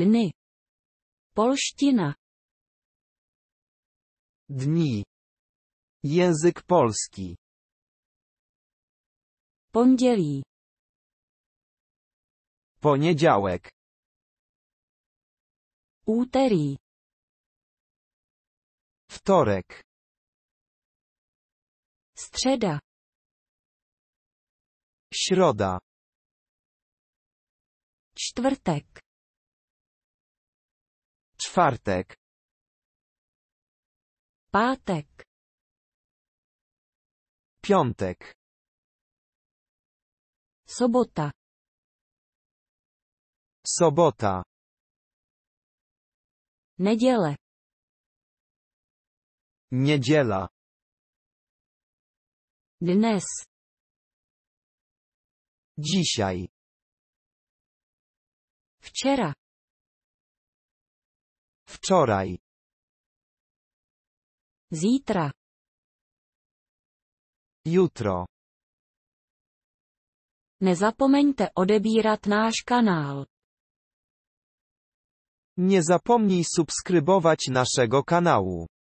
dny polština dni język polski pondělí poniedziałek úterý wtorek středa środa čtvrtek Czwartek. Pátek. Piątek. Sobota. Sobota. Neděle. Niedziela. Dnes. Dzisiaj. Wczera. Wczoraj. zitra, Jutro. Nezapomeňte odebírat náš kanál. Nie zapomnij subskrybować naszego kanału.